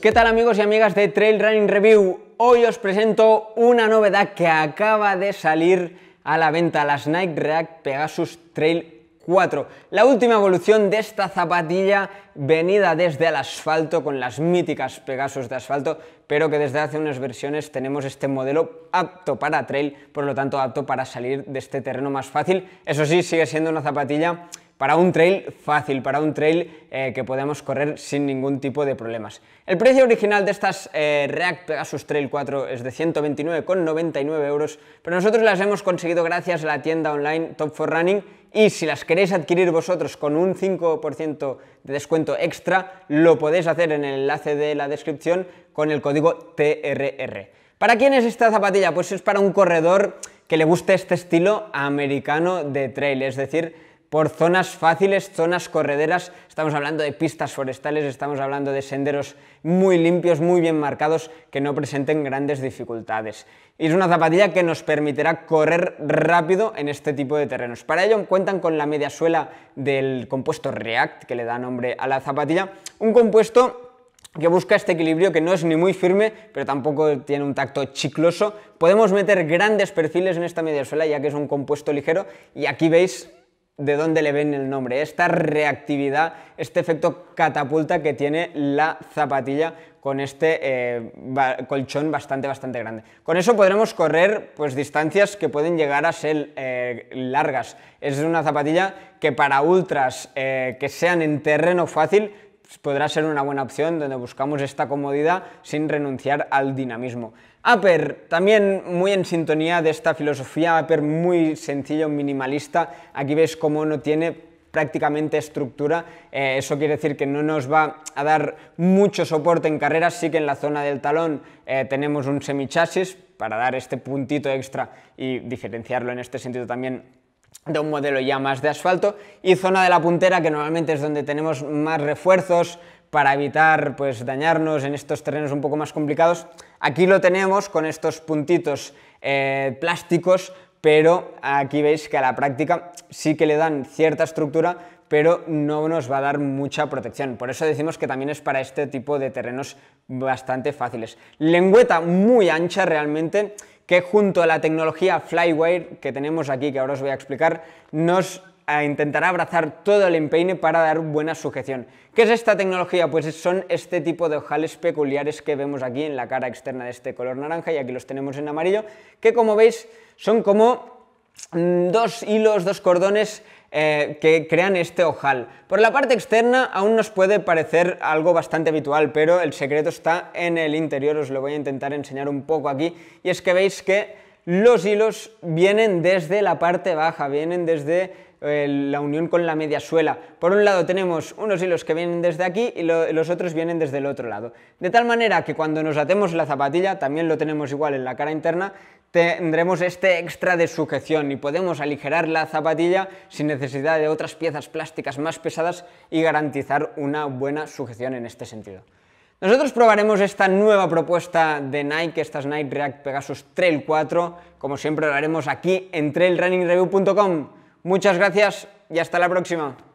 ¿Qué tal amigos y amigas de Trail Running Review? Hoy os presento una novedad que acaba de salir a la venta, las Nike React Pegasus Trail 4. La última evolución de esta zapatilla venida desde el asfalto con las míticas Pegasus de asfalto, pero que desde hace unas versiones tenemos este modelo apto para trail, por lo tanto apto para salir de este terreno más fácil. Eso sí, sigue siendo una zapatilla para un trail fácil, para un trail eh, que podemos correr sin ningún tipo de problemas. El precio original de estas eh, React Pegasus Trail 4 es de 129,99 euros, pero nosotros las hemos conseguido gracias a la tienda online Top for Running y si las queréis adquirir vosotros con un 5% de descuento extra, lo podéis hacer en el enlace de la descripción con el código TRR. ¿Para quién es esta zapatilla? Pues es para un corredor que le guste este estilo americano de trail, es decir, por zonas fáciles, zonas correderas, estamos hablando de pistas forestales, estamos hablando de senderos muy limpios, muy bien marcados, que no presenten grandes dificultades. Y es una zapatilla que nos permitirá correr rápido en este tipo de terrenos. Para ello cuentan con la mediasuela del compuesto React, que le da nombre a la zapatilla, un compuesto que busca este equilibrio que no es ni muy firme, pero tampoco tiene un tacto chicloso. Podemos meter grandes perfiles en esta mediasuela ya que es un compuesto ligero y aquí veis de dónde le ven el nombre, esta reactividad, este efecto catapulta que tiene la zapatilla con este eh, colchón bastante, bastante grande. Con eso podremos correr pues, distancias que pueden llegar a ser eh, largas. Es una zapatilla que para ultras eh, que sean en terreno fácil podrá ser una buena opción donde buscamos esta comodidad sin renunciar al dinamismo. Aper, también muy en sintonía de esta filosofía, Aper muy sencillo, minimalista, aquí ves cómo no tiene prácticamente estructura, eh, eso quiere decir que no nos va a dar mucho soporte en carreras, sí que en la zona del talón eh, tenemos un semichasis para dar este puntito extra y diferenciarlo en este sentido también de un modelo ya más de asfalto y zona de la puntera que normalmente es donde tenemos más refuerzos para evitar pues dañarnos en estos terrenos un poco más complicados. Aquí lo tenemos con estos puntitos eh, plásticos, pero aquí veis que a la práctica sí que le dan cierta estructura, pero no nos va a dar mucha protección. Por eso decimos que también es para este tipo de terrenos bastante fáciles. Lengüeta muy ancha realmente que junto a la tecnología Flywire que tenemos aquí, que ahora os voy a explicar, nos ah, intentará abrazar todo el empeine para dar buena sujeción. ¿Qué es esta tecnología? Pues son este tipo de ojales peculiares que vemos aquí en la cara externa de este color naranja y aquí los tenemos en amarillo, que como veis son como Mm, dos hilos, dos cordones eh, que crean este ojal. Por la parte externa aún nos puede parecer algo bastante habitual, pero el secreto está en el interior, os lo voy a intentar enseñar un poco aquí, y es que veis que los hilos vienen desde la parte baja, vienen desde eh, la unión con la media suela. Por un lado tenemos unos hilos que vienen desde aquí y los otros vienen desde el otro lado. De tal manera que cuando nos atemos la zapatilla, también lo tenemos igual en la cara interna, tendremos este extra de sujeción y podemos aligerar la zapatilla sin necesidad de otras piezas plásticas más pesadas y garantizar una buena sujeción en este sentido. Nosotros probaremos esta nueva propuesta de Nike, estas Nike React Pegasus Trail 4, como siempre lo haremos aquí en trailrunningreview.com. Muchas gracias y hasta la próxima.